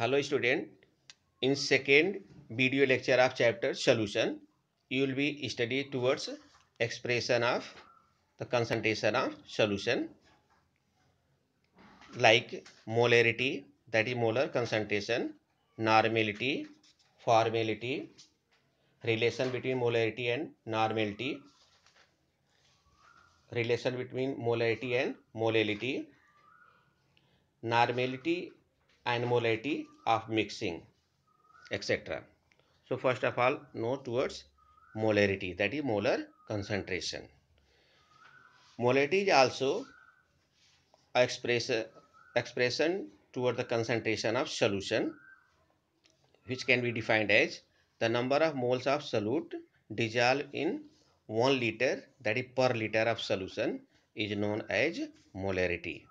Hello student in second video lecture of chapter solution you will be study towards expression of the concentration of solution like molarity that is molar concentration normality formality relation between molarity and normality relation between molarity and molality normality Molarity of mixing etc. So first of all note towards molarity that is molar concentration. Molarity is also expression expression toward the concentration of solution which can be defined as the number of moles of solute dissolved in 1 liter that is per liter of solution is known as molarity.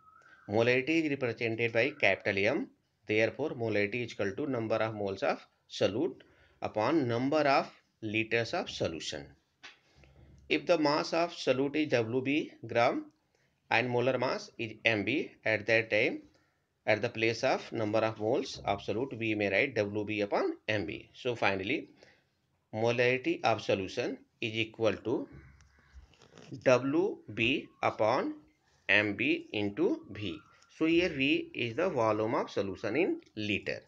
Molarity is represented by capital M Therefore, molarity is equal to number of moles of solute upon number of liters of solution. If the mass of solute is Wb gram and molar mass is Mb at that time, at the place of number of moles of solute, we may write Wb upon Mb. So finally, molarity of solution is equal to Wb upon Mb into V. So here V is the volume of solution in liter.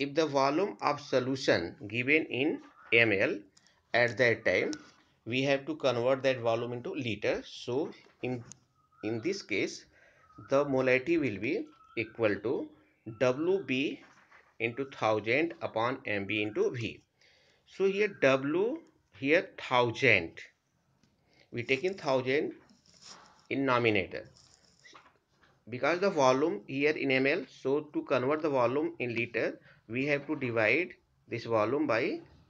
If the volume of solution given in ml at that time we have to convert that volume into liter. So in, in this case the molarity will be equal to WB into 1000 upon MB into V. So here W here 1000 we take in 1000 in nominator because the volume here in ml so to convert the volume in liter we have to divide this volume by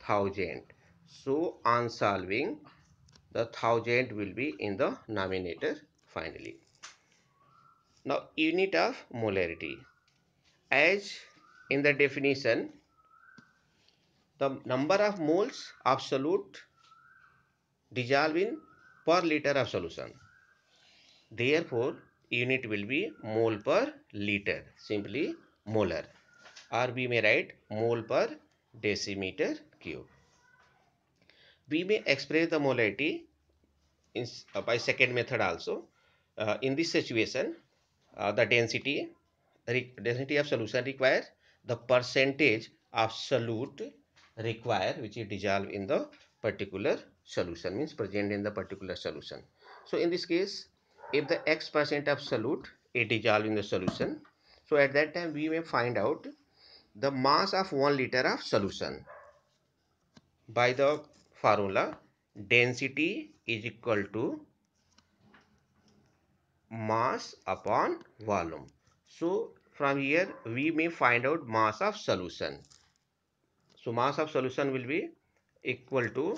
thousand so on solving the thousand will be in the numerator finally now unit of molarity as in the definition the number of moles absolute dissolved in per liter of solution therefore unit will be mole per litre simply molar or we may write mole per decimetre cube we may express the molarity in by second method also in this situation the density density of solution require the percentage of solute require which is dissolve in the particular solution means present in the particular solution so in this case if the x percent of solute it all in the solution so at that time we may find out the mass of 1 liter of solution by the formula density is equal to mass upon volume so from here we may find out mass of solution so mass of solution will be equal to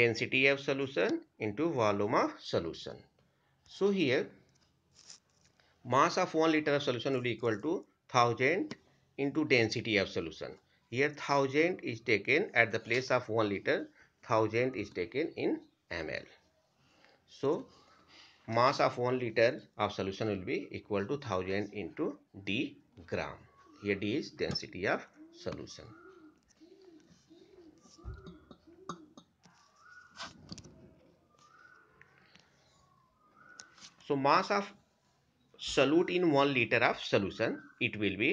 density of solution into volume of solution So here mass of one liter of solution will be equal to thousand into density of solution. Here thousand is taken at the place of one liter, Thousand is taken in ml. So mass of one liter of solution will be equal to thousand into d gram. Here d is density of solution. So mass of solute in 1 liter of solution it will be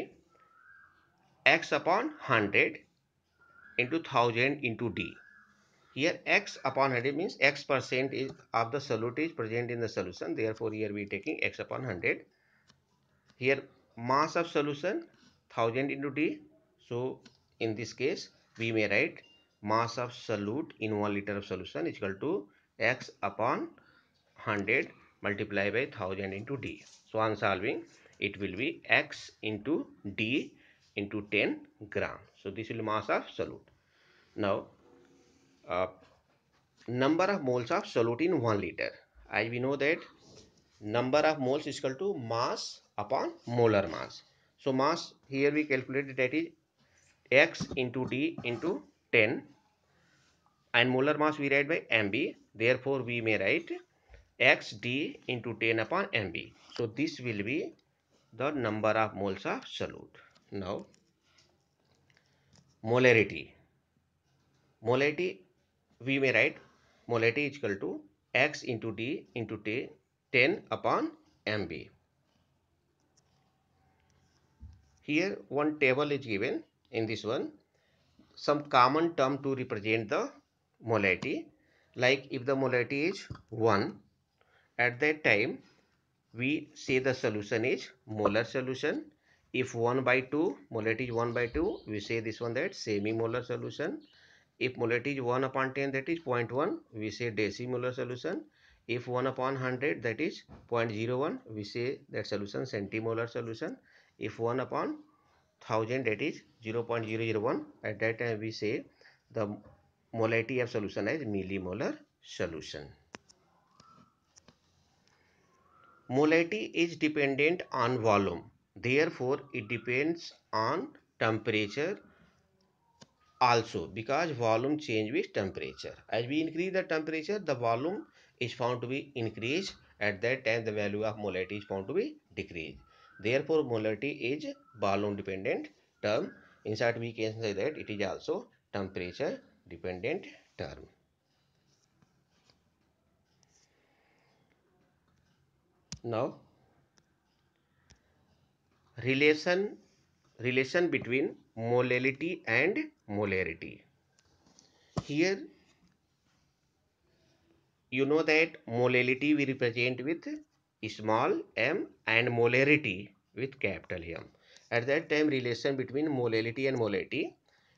x upon 100 into 1000 into d. Here x upon 100 means x percent is of the solute is present in the solution therefore here we taking x upon 100. Here mass of solution 1000 into d so in this case we may write mass of solute in 1 liter of solution is equal to x upon 100 multiply by 1000 into d so on solving it will be x into d into 10 gram so this will be mass of solute now uh, number of moles of solute in 1 liter As we know that number of moles is equal to mass upon molar mass so mass here we calculated that is x into d into 10 and molar mass we write by mb therefore we may write xd into 10 upon mb. So this will be the number of moles of solute. Now molarity. Molarity we may write molarity is equal to x into d into 10 upon mb. Here one table is given in this one some common term to represent the molarity like if the molarity is 1 at that time, we say the solution is molar solution. If 1 by 2, molarity is 1 by 2, we say this one that semi-molar solution. If molarity is 1 upon 10, that is 0.1, we say decimolar solution. If 1 upon 100, that is 0.01, we say that solution centimolar solution. If 1 upon 1000, that is 0.001, at that time we say the molarity of solution is millimolar solution. Molality is dependent on volume. Therefore, it depends on temperature also because volume change with temperature. As we increase the temperature, the volume is found to be increased. At that time, the value of molality is found to be decreased. Therefore, molality is volume dependent term. In short, we can say that it is also temperature dependent term. now relation relation between molality and molarity here you know that molality we represent with small m and molarity with capital M at that time relation between molality and molarity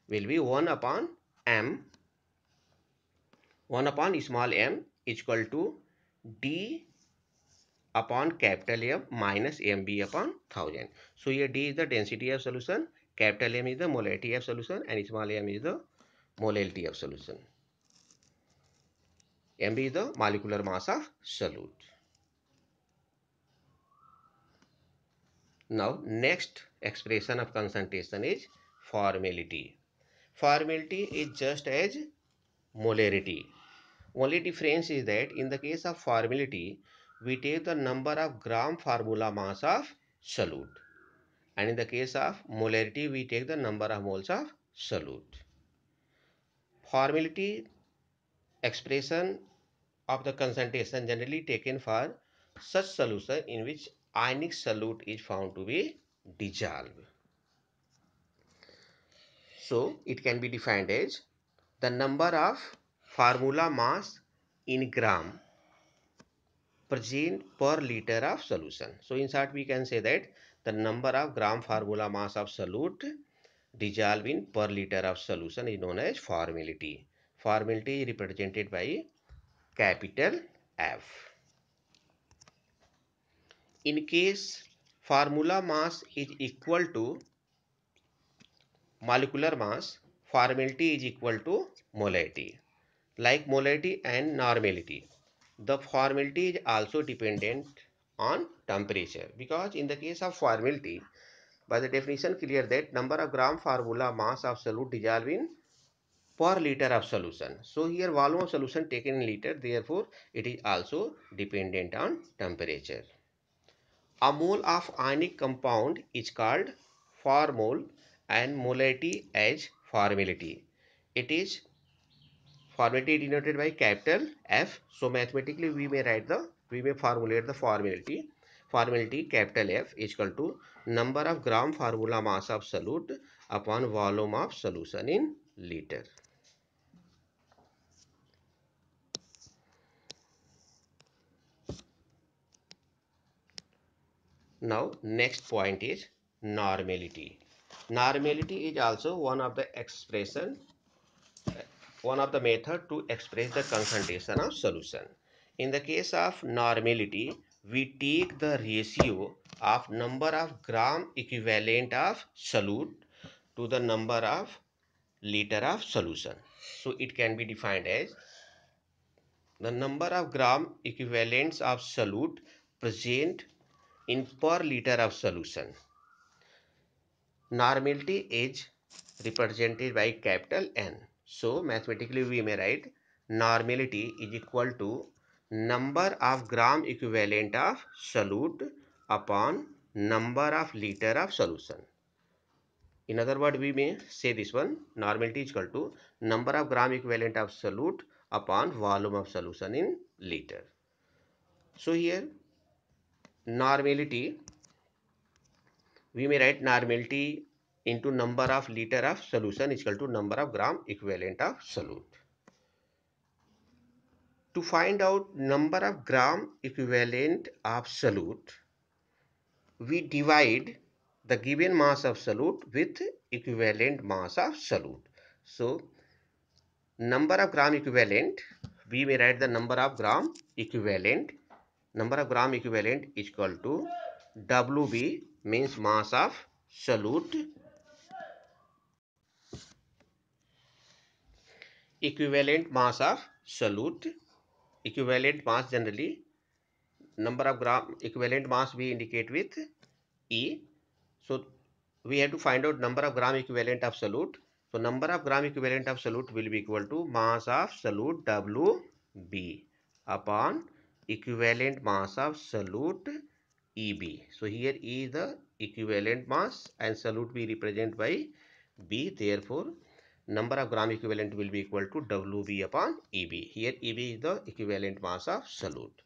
will be 1 upon m 1 upon small m is equal to d upon capital M minus MB upon 1000. So here D is the density of solution, capital M is the molality of solution and small m is the molality of solution. MB is the molecular mass of solute. Now next expression of concentration is formality. Formality is just as molarity. Only difference is that in the case of formality, we take the number of gram formula mass of solute. And in the case of molarity, we take the number of moles of solute. Formality expression of the concentration generally taken for such solution in which ionic solute is found to be dissolved. So, it can be defined as the number of formula mass in gram present per liter of solution. So in short we can say that the number of gram formula mass of solute dissolved in per liter of solution is known as formality. Formality is represented by capital F. In case formula mass is equal to molecular mass, formality is equal to molality. Like molality and normality. the formality is also dependent on temperature because in the case of formality by the definition clear that number of gram formula mass of solute dissolved in per liter of solution so here volume of solution taken in liter therefore it is also dependent on temperature a mole of ionic compound is called formol and molarity as formality it is formality denoted by capital F. So mathematically we may write the, we may formulate the formality. Formality capital F is equal to number of gram formula mass of solute upon volume of solution in liter. Now next point is normality. Normality is also one of the expression one of the method to express the concentration of solution. In the case of normality, we take the ratio of number of gram equivalent of solute to the number of liter of solution. So it can be defined as the number of gram equivalents of solute present in per liter of solution. Normality is represented by capital N. So mathematically we may write normality is equal to number of gram equivalent of solute upon number of litre of solution in other word we may say this one normality is equal to number of gram equivalent of solute upon volume of solution in litre so here normality we may write normality into number of liter of solution is equal to number of gram equivalent of solute. To find out number of gram equivalent of solute, we divide the given mass of solute with equivalent mass of solute. So, number of gram equivalent, we may write the number of gram equivalent. Number of gram equivalent is equal to WB means mass of solute equivalent mass of solute equivalent mass generally number of gram equivalent mass we indicate with E so we have to find out number of gram equivalent of solute so number of gram equivalent of solute will be equal to mass of solute W B upon equivalent mass of solute E B so here E is the equivalent mass and solute B represent by B there four number of gram equivalent will be equal to WB upon EB. Here EB is the equivalent mass of solute.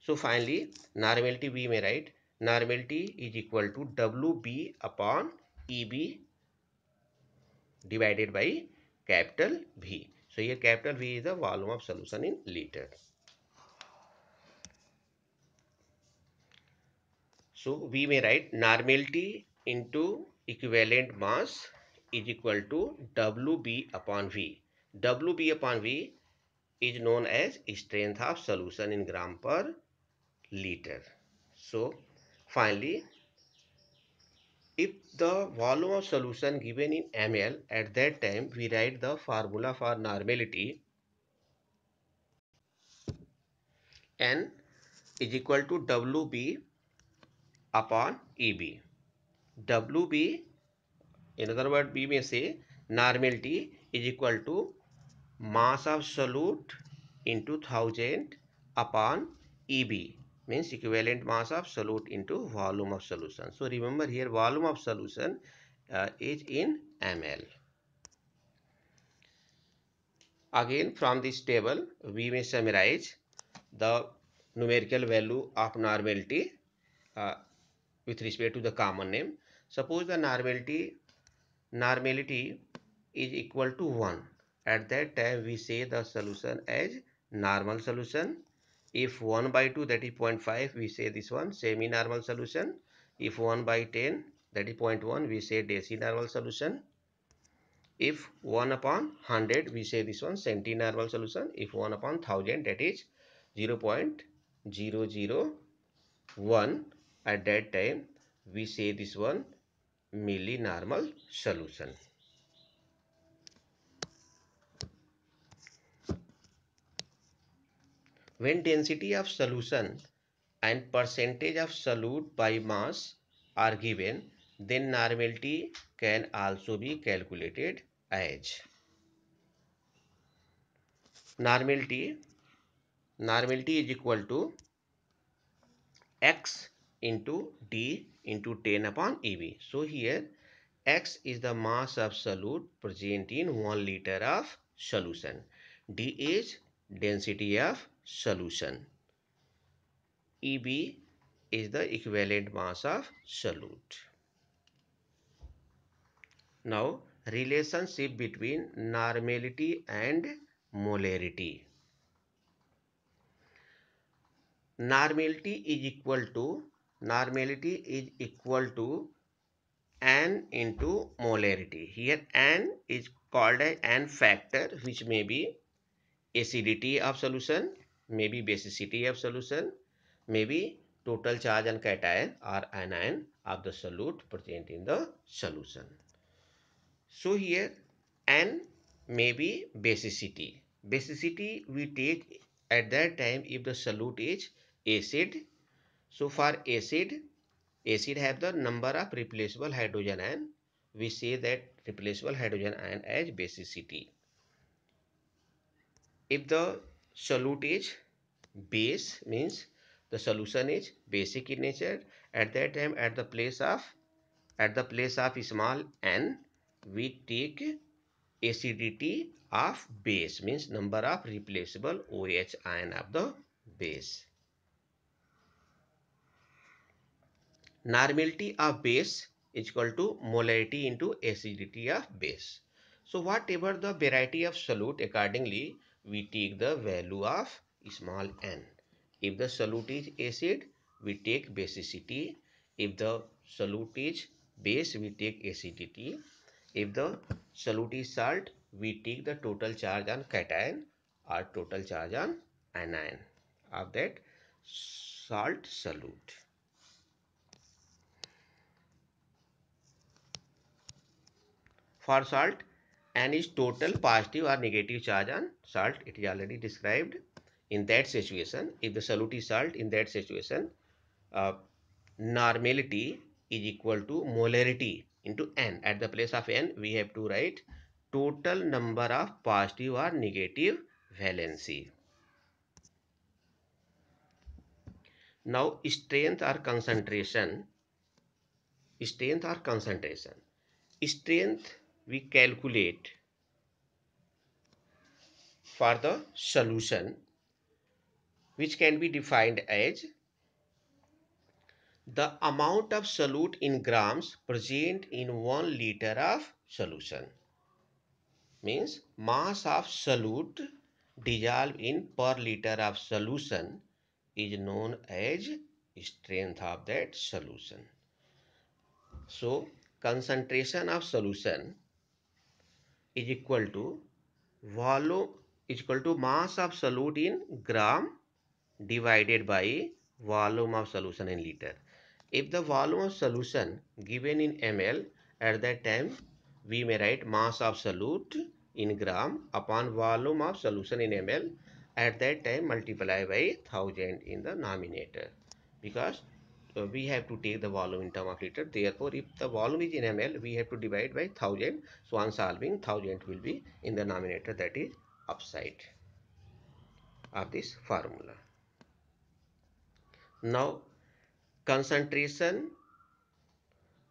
So finally normality we may write normality is equal to WB upon EB divided by capital V. So here capital V is the volume of solution in liter. So we may write normality into equivalent mass is equal to W B upon V W B upon V is known as strength of solution in gram per litre so finally if the volume of solution given in M L at that time we write the formula for normality N is equal to W B upon E B W B In other words, we may say normality is equal to mass of solute into 1000 upon EB means equivalent mass of solute into volume of solution. So remember here volume of solution uh, is in ml. Again from this table we may summarize the numerical value of normality uh, with respect to the common name. Suppose the normality normality is equal to 1 at that time we say the solution as normal solution if 1 by 2 that is 0.5 we say this one semi normal solution if 1 by 10 that is 0.1 we say deci normal solution if 1 upon 100 we say this one centi normal solution if 1 upon 1000 that is 0 0.001 at that time we say this one milli normal solution when density of solution and percentage of solute by mass are given then normality can also be calculated as normality normality is equal to x into d into 10 upon EB. So here x is the mass of solute present in 1 liter of solution. d is density of solution. EB is the equivalent mass of solute. Now relationship between normality and molarity. Normality is equal to normality is equal to n into molarity. Here n is called as n factor which may be acidity of solution, may be basicity of solution, may be total charge on cation or anion of the solute present in the solution. So here n may be basicity. Basicity we take at that time if the solute is acid so for acid, acid have the number of replaceable hydrogen ion. We say that replaceable hydrogen ion as basicity. If the solute is base means the solution is basic in nature at that time at the place of at the place of small n we take acidity of base means number of replaceable OH ion of the base. normality of base is equal to molarity into acidity of base. So whatever the variety of solute accordingly we take the value of small n. If the solute is acid we take basicity. If the solute is base we take acidity. If the solute is salt we take the total charge on cation or total charge on anion of that salt solute. for salt and is total positive or negative charge on salt it is already described in that situation if the solute is salt in that situation uh, normality is equal to molarity into n at the place of n we have to write total number of positive or negative valency now strength or concentration strength or concentration strength we calculate for the solution which can be defined as the amount of solute in grams present in 1 liter of solution means mass of solute dissolved in per liter of solution is known as strength of that solution so concentration of solution is equal to volume is equal to mass of solute in gram divided by volume of solution in litre if the volume of solution given in M L at that time we may write mass of solute in gram upon volume of solution in M L at that time multiply by thousand in the nominator because uh, we have to take the volume in term of liter therefore if the volume is in ml we have to divide by 1000 so on solving 1000 will be in the denominator that is upside of this formula now concentration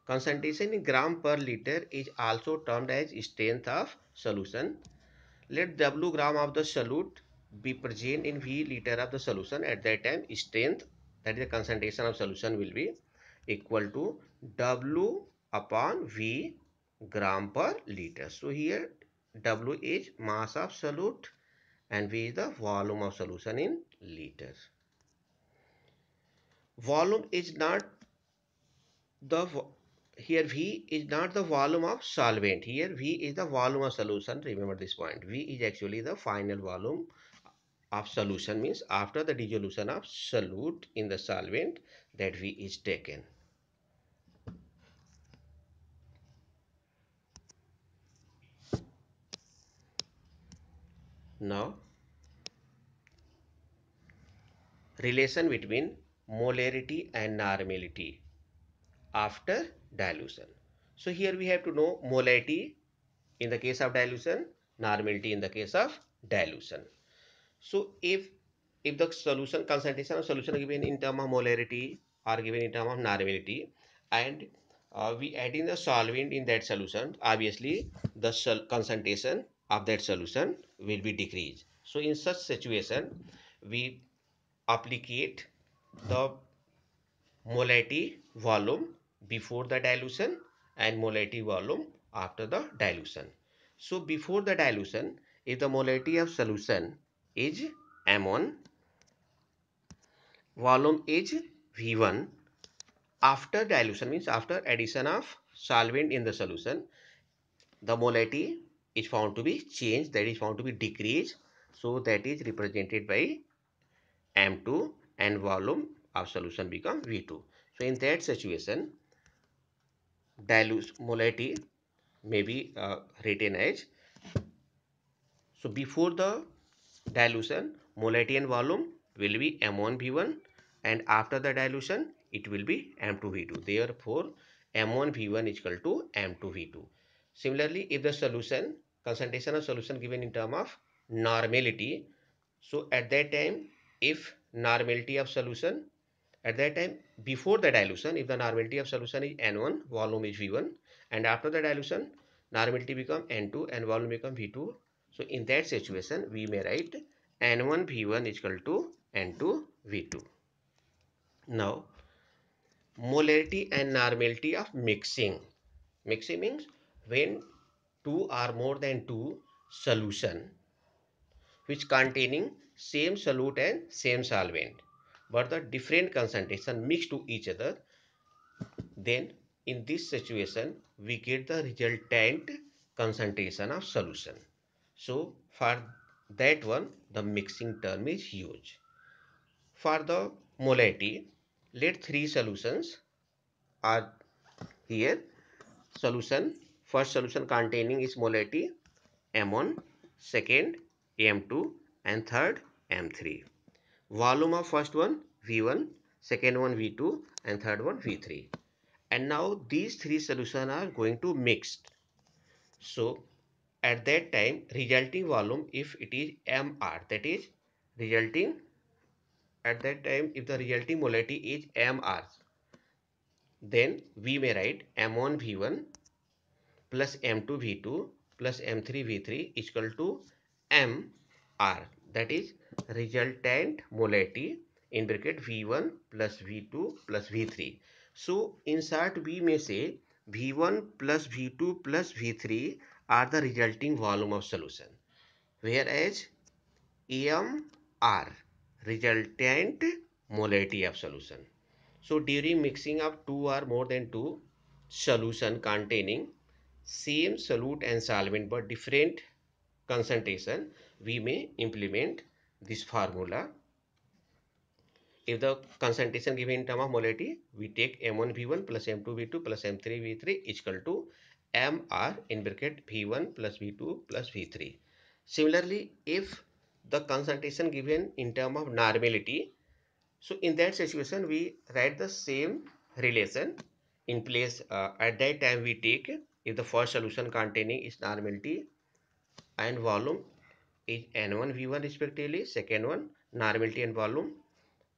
concentration in gram per liter is also termed as strength of solution let w gram of the solute be present in v liter of the solution at that time strength that is the concentration of solution will be equal to W upon V gram per liter. So here W is mass of solute and V is the volume of solution in liters. Volume is not the here V is not the volume of solvent. Here V is the volume of solution. Remember this point. V is actually the final volume of solution means after the dissolution of solute in the solvent that V is taken. Now, relation between molarity and normality after dilution. So, here we have to know molarity in the case of dilution, normality in the case of dilution. So if if the solution concentration of solution given in term of molarity are given in term of normality and uh, we add in the solvent in that solution obviously the concentration of that solution will be decreased so in such situation we applicate the molarity volume before the dilution and molarity volume after the dilution so before the dilution if the molarity of solution is M1, volume is V1 after dilution means after addition of solvent in the solution the molality is found to be changed that is found to be decreased so that is represented by M2 and volume of solution become V2 so in that situation dilute molality may be uh, written as so before the dilution molarity and volume will be m1v1 and after the dilution it will be m2v2 therefore m1v1 is equal to m2v2 similarly if the solution concentration of solution given in term of normality so at that time if normality of solution at that time before the dilution if the normality of solution is n1 volume is v1 and after the dilution normality become n2 and volume become v2 so in that situation, we may write N1 V1 is equal to N2 V2. Now, molarity and normality of mixing. Mixing means when two or more than two solution which containing same solute and same solvent but the different concentration mixed to each other then in this situation we get the resultant concentration of solution so for that one the mixing term is huge. For the molality let three solutions are here. Solution first solution containing is molality M1 second M2 and third M3. Volume of first one V1 second one V2 and third one V3 and now these three solutions are going to mixed so at that time resulting volume if it is mr that is resulting at that time if the resulting molarity is mr then we may write m1 v1 plus m2 v2 plus m3 v3 is equal to mr that is resultant molarity in bracket v1 plus v2 plus v3 so insert we may say v1 plus v2 plus v3 are the resulting volume of solution whereas EM are resultant molarity of solution. So during mixing of two or more than two solution containing same solute and solvent but different concentration we may implement this formula. If the concentration given in term of molarity, we take M1V1 plus M2V2 plus M3V3 is equal to Mr. in bracket v1 plus v2 plus v3. Similarly, if the concentration given in term of normality, so in that situation we write the same relation in place uh, at that time we take if the first solution containing is normality and volume is n1 v1 respectively second one normality and volume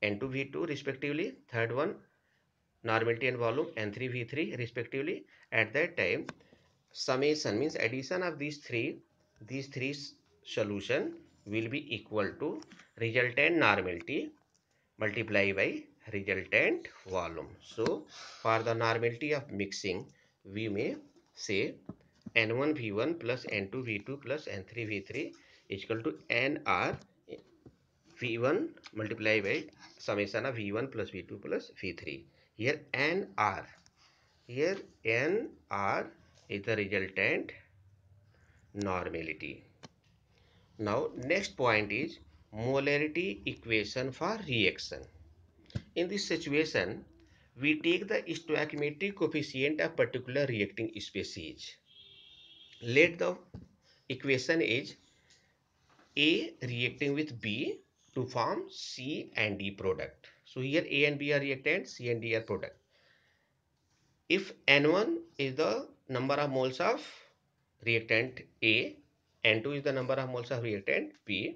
n2 v2 respectively third one normality and volume N3 V3 respectively at that time summation means addition of these three these three solution will be equal to resultant normality multiply by resultant volume so for the normality of mixing we may say n1 v1 plus n2 v2 plus n3 v3 is equal to nr v1 multiply by summation of v1 plus v2 plus v3 here n r here n r is the resultant normality now next point is molarity equation for reaction in this situation we take the stoichiometric coefficient of particular reacting species let the equation is a reacting with b to form c and d product so here A and B are reactant, C and D are product. If N1 is the number of moles of reactant A, N2 is the number of moles of reactant B.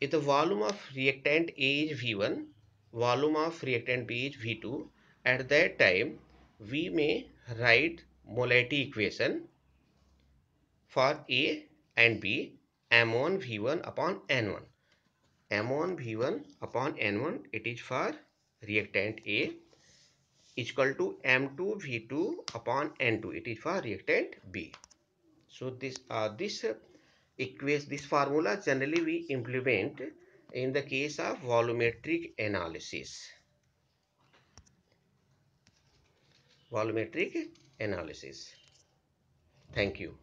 If the volume of reactant A is V1, volume of reactant B is V2, at that time we may write molarity equation for A and B M1 V1 upon N1. m1 v1 upon n1 it is for reactant A is equal to m2 v2 upon n2 it is for reactant B. So this uh, this equation this formula generally we implement in the case of volumetric analysis. Volumetric analysis. Thank you.